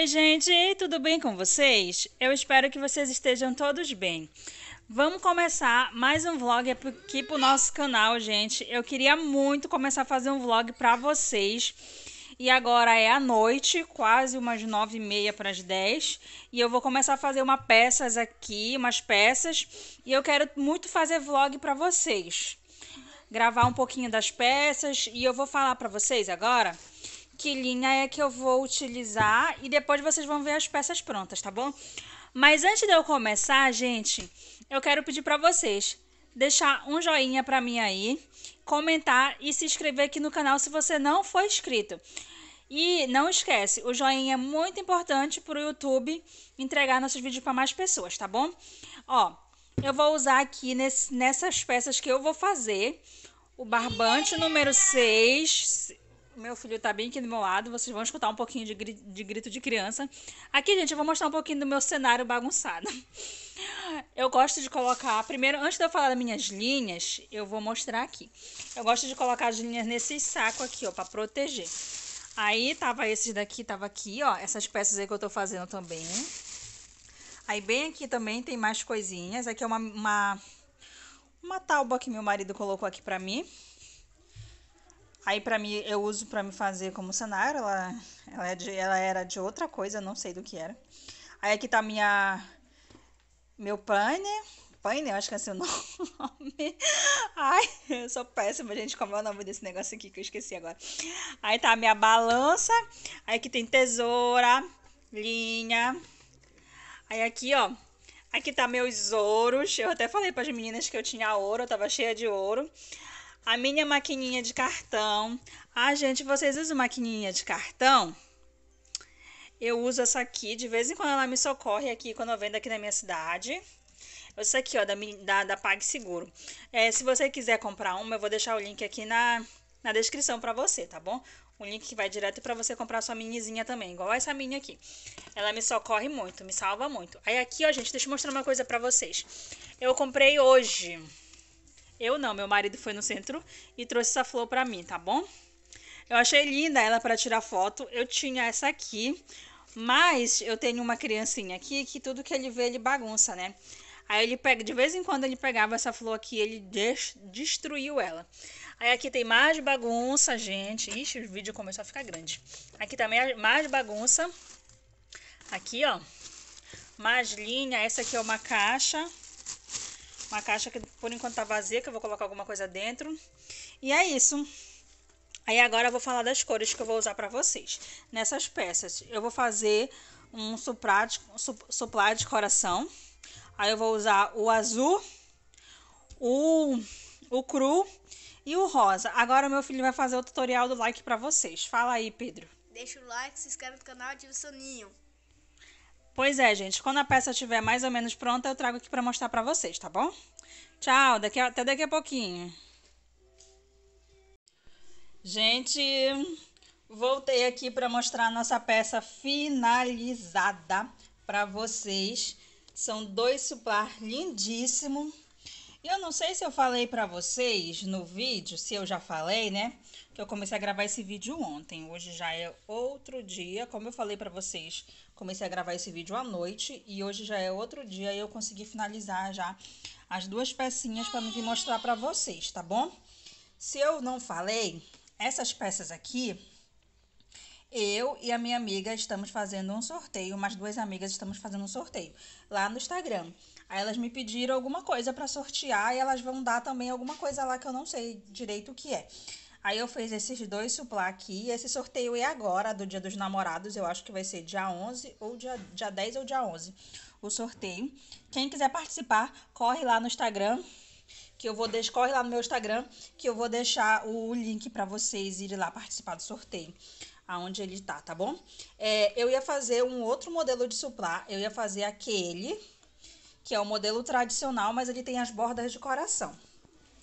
Oi, gente, tudo bem com vocês? Eu espero que vocês estejam todos bem. Vamos começar mais um vlog aqui pro nosso canal, gente. Eu queria muito começar a fazer um vlog pra vocês. E agora é a noite, quase umas nove e meia para as dez. E eu vou começar a fazer umas peças aqui, umas peças. E eu quero muito fazer vlog para vocês. Gravar um pouquinho das peças. E eu vou falar para vocês agora que linha é que eu vou utilizar e depois vocês vão ver as peças prontas, tá bom? Mas antes de eu começar, gente, eu quero pedir para vocês deixar um joinha para mim aí, comentar e se inscrever aqui no canal se você não for inscrito. E não esquece, o joinha é muito importante para o YouTube entregar nossos vídeos para mais pessoas, tá bom? Ó, eu vou usar aqui nesse, nessas peças que eu vou fazer o barbante número 6, meu filho está bem aqui do meu lado, vocês vão escutar um pouquinho de, de grito de criança. Aqui, gente, eu vou mostrar um pouquinho do meu cenário bagunçado. Eu gosto de colocar, primeiro, antes de eu falar das minhas linhas, eu vou mostrar aqui. Eu gosto de colocar as linhas nesse saco aqui, ó, para proteger. Aí tava esses daqui, tava aqui, ó, essas peças aí que eu tô fazendo também. Aí bem aqui também tem mais coisinhas. Aqui é uma, uma, uma tábua que meu marido colocou aqui pra mim. Aí para mim eu uso para me fazer como cenário, ela ela, é de, ela era de outra coisa, não sei do que era. Aí aqui tá minha meu pane pane. Eu acho que é seu nome. Ai, eu sou péssima, gente, como é o nome desse negócio aqui que eu esqueci agora. Aí tá minha balança, aí aqui tem tesoura, linha. Aí aqui, ó, aqui tá meus ouros. Eu até falei para as meninas que eu tinha ouro, eu tava cheia de ouro a minha maquininha de cartão. Ah, gente, vocês usam maquininha de cartão? Eu uso essa aqui, de vez em quando ela me socorre aqui, quando eu vendo aqui na minha cidade. Essa aqui, ó, da, da, da PagSeguro. É, se você quiser comprar uma, eu vou deixar o link aqui na, na descrição pra você, tá bom? o link que vai direto pra você comprar sua minizinha também, igual essa mini aqui. Ela me socorre muito, me salva muito. Aí aqui, ó, gente, deixa eu mostrar uma coisa pra vocês. Eu comprei hoje... Eu não, meu marido foi no centro e trouxe essa flor para mim, tá bom? Eu achei linda ela para tirar foto. Eu tinha essa aqui, mas eu tenho uma criancinha aqui que tudo que ele vê ele bagunça, né? Aí ele pega, de vez em quando ele pegava essa flor aqui, ele des, destruiu ela. Aí aqui tem mais bagunça, gente. Ixi, o vídeo começou a ficar grande. Aqui também é mais bagunça. Aqui, ó. Mais linha. Essa aqui é uma caixa uma caixa que por enquanto tá vazia, que eu vou colocar alguma coisa dentro. E é isso. Aí agora eu vou falar das cores que eu vou usar para vocês. Nessas peças, eu vou fazer um suplá de, de coração. Aí eu vou usar o azul, o, o cru e o rosa. Agora meu filho vai fazer o tutorial do like para vocês. Fala aí, Pedro. Deixa o like, se inscreve no canal e ativa o sininho. Pois é, gente. Quando a peça estiver mais ou menos pronta, eu trago aqui para mostrar para vocês, tá bom? Tchau, daqui, até daqui a pouquinho. Gente, voltei aqui para mostrar a nossa peça finalizada para vocês. São dois suplar lindíssimo eu não sei se eu falei para vocês no vídeo, se eu já falei, né? Que eu comecei a gravar esse vídeo ontem. Hoje já é outro dia. Como eu falei para vocês, comecei a gravar esse vídeo à noite e hoje já é outro dia e eu consegui finalizar já as duas pecinhas para me mostrar para vocês, tá bom? Se eu não falei, essas peças aqui eu e a minha amiga estamos fazendo um sorteio, umas duas amigas estamos fazendo um sorteio lá no Instagram. Aí elas me pediram alguma coisa para sortear e elas vão dar também alguma coisa lá que eu não sei direito o que é. Aí eu fiz esses dois suplá aqui. Esse sorteio é agora, do Dia dos Namorados. Eu acho que vai ser dia 11 ou dia, dia 10 ou dia 11 o sorteio. Quem quiser participar, corre lá no Instagram que eu vou deixar, corre lá no meu Instagram, que eu vou deixar o link para vocês irem lá participar do sorteio, aonde ele tá, tá bom? É, eu ia fazer um outro modelo de suplá, eu ia fazer aquele que é o modelo tradicional, mas ele tem as bordas de coração.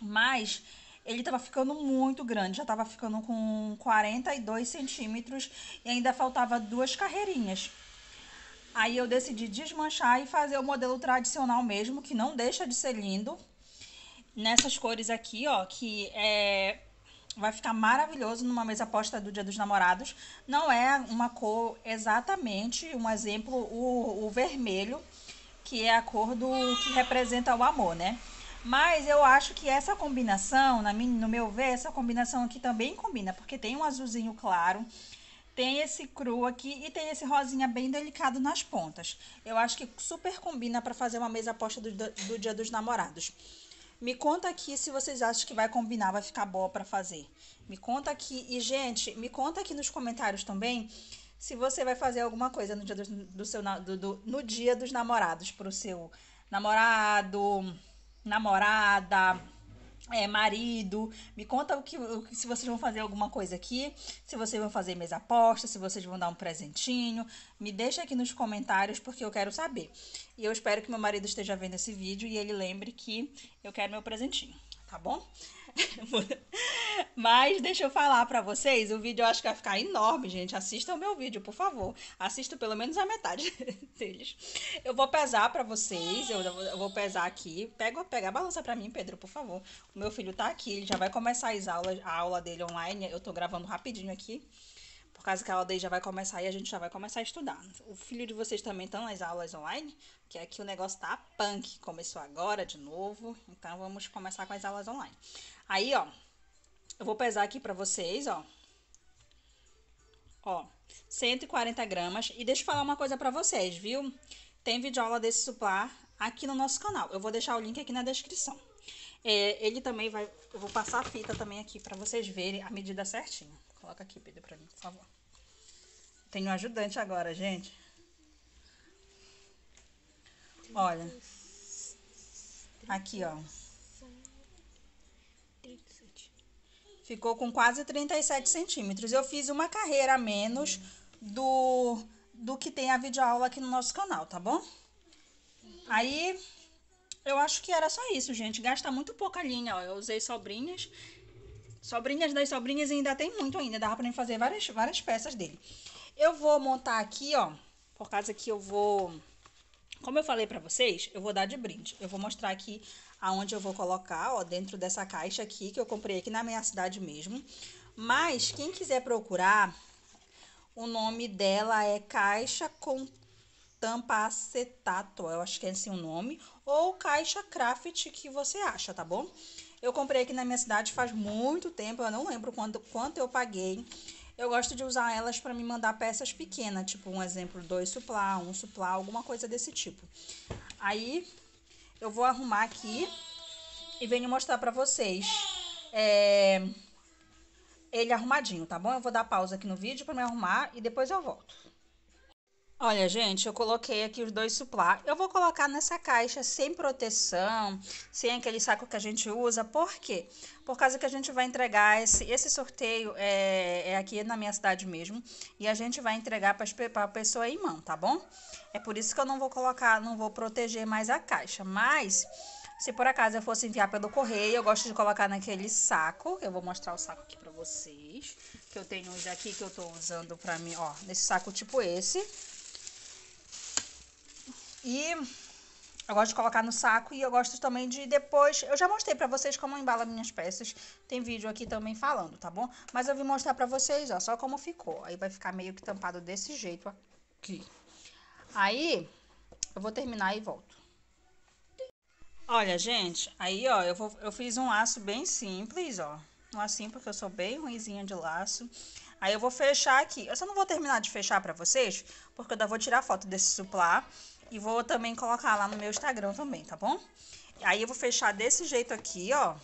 Mas ele estava ficando muito grande, já estava ficando com 42 centímetros e ainda faltava duas carreirinhas. Aí eu decidi desmanchar e fazer o modelo tradicional mesmo, que não deixa de ser lindo. Nessas cores aqui, ó, que é vai ficar maravilhoso numa mesa posta do Dia dos Namorados. Não é uma cor exatamente um exemplo, o, o vermelho, que é a cor do que representa o amor, né? Mas eu acho que essa combinação, na no meu ver, essa combinação aqui também combina, porque tem um azulzinho claro, tem esse cru aqui e tem esse rosinha bem delicado nas pontas. Eu acho que super combina para fazer uma mesa aposta do, do Dia dos Namorados. Me conta aqui se vocês acham que vai combinar, vai ficar boa para fazer. Me conta aqui e gente, me conta aqui nos comentários também se você vai fazer alguma coisa no dia, do, do seu, do, do, no dia dos namorados para o seu namorado, namorada, é, marido. Me conta o que, se vocês vão fazer alguma coisa aqui, se vocês vão fazer mesa aposta, se vocês vão dar um presentinho. Me deixa aqui nos comentários porque eu quero saber. E eu espero que meu marido esteja vendo esse vídeo e ele lembre que eu quero meu presentinho, tá bom? Mas deixa eu falar para vocês, o vídeo eu acho que vai ficar enorme, gente. Assistam o meu vídeo, por favor. Assistam pelo menos a metade deles. Eu vou pesar para vocês, eu, vou pesar aqui. Pega, pega a balança para mim, Pedro, por favor. O meu filho tá aqui, ele já vai começar as aulas, a aula dele online. Eu tô gravando rapidinho aqui. Por causa que a aldeia já vai começar e a gente já vai começar a estudar. O filho de vocês também estão nas aulas online, que aqui o negócio tá punk. Começou agora de novo, então vamos começar com as aulas online. Aí, ó, eu vou pesar aqui para vocês, ó. Ó, 140 gramas. E deixa eu falar uma coisa para vocês, viu? Tem vídeo aula desse suplar aqui no nosso canal. Eu vou deixar o link aqui na descrição. É, ele também vai... Eu vou passar a fita também aqui para vocês verem a medida certinha. Coloca aqui, Pedro, para mim, por favor. Tenho um ajudante agora, gente. Olha. Aqui, ó. Ficou com quase 37 centímetros. Eu fiz uma carreira a menos do, do que tem a videoaula aqui no nosso canal, tá bom? Aí eu acho que era só isso, gente. Gasta muito pouca linha, ó. Eu usei sobrinhas. Sobrinhas das sobrinhas e ainda tem muito ainda. Dava pra gente fazer várias, várias peças dele. Eu vou montar aqui, ó. Por causa que eu vou... Como eu falei pra vocês, eu vou dar de brinde. Eu vou mostrar aqui aonde eu vou colocar, ó. Dentro dessa caixa aqui, que eu comprei aqui na minha cidade mesmo. Mas quem quiser procurar, o nome dela é Caixa com tampa acetato, eu acho que é assim o nome, ou caixa craft que você acha, tá bom? Eu comprei aqui na minha cidade faz muito tempo, eu não lembro quanto, quanto eu paguei. Eu gosto de usar elas para me mandar peças pequenas, tipo um exemplo, dois suplá, um suplá, alguma coisa desse tipo. Aí eu vou arrumar aqui e venho mostrar para vocês é, ele arrumadinho, tá bom? Eu vou dar pausa aqui no vídeo para me arrumar e depois eu volto. Olha, gente, eu coloquei aqui os dois suplá. Eu vou colocar nessa caixa sem proteção, sem aquele saco que a gente usa. Por quê? Por causa que a gente vai entregar esse, esse sorteio é, é aqui na minha cidade mesmo e a gente vai entregar para a pessoa em mão, tá bom? É por isso que eu não vou colocar, não vou proteger mais a caixa, mas se por acaso eu fosse enviar pelo correio, eu gosto de colocar naquele saco. Eu vou mostrar o saco aqui para vocês, que eu tenho uns aqui que eu estou usando para mim, ó, nesse saco tipo esse e eu gosto de colocar no saco e eu gosto também de depois. Eu já mostrei para vocês como embala minhas peças. Tem vídeo aqui também falando, tá bom? Mas eu vim mostrar para vocês, ó, só como ficou. Aí vai ficar meio que tampado desse jeito aqui. Aí eu vou terminar e volto. Olha, gente, aí ó, eu, vou, eu fiz um laço bem simples, ó. Um assim porque eu sou bem ruimzinha de laço. Aí eu vou fechar aqui. Eu só não vou terminar de fechar pra vocês, porque eu ainda vou tirar foto desse suplá e vou também colocar lá no meu Instagram também, tá bom? Aí eu vou fechar desse jeito aqui, ó.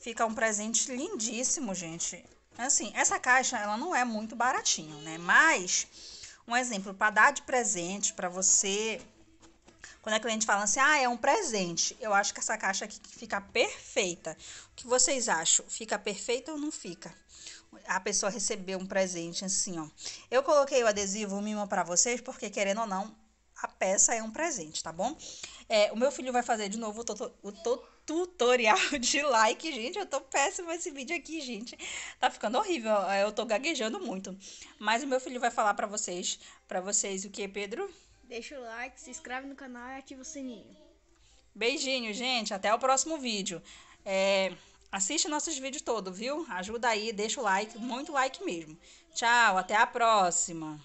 Fica um presente lindíssimo, gente. Assim, essa caixa, ela não é muito baratinho, né? Mas, um exemplo, para dar de presente para você... Quando a cliente fala assim, ah, é um presente. Eu acho que essa caixa aqui fica perfeita. O que vocês acham? Fica perfeita ou não fica? a pessoa recebeu um presente assim, ó. Eu coloquei o adesivo o mimo para vocês porque querendo ou não, a peça é um presente, tá bom? É, o meu filho vai fazer de novo o, tutorial de like, gente. Eu tô péssima esse vídeo aqui, gente. Tá ficando horrível. Eu tô gaguejando muito. Mas o meu filho vai falar para vocês, para vocês o que, Pedro? Deixa o like, se inscreve no canal e ativa o sininho. Beijinho, gente. Até o próximo vídeo. É... Assiste nossos vídeos todo, viu? Ajuda aí, deixa o like, muito like mesmo. Tchau, até a próxima.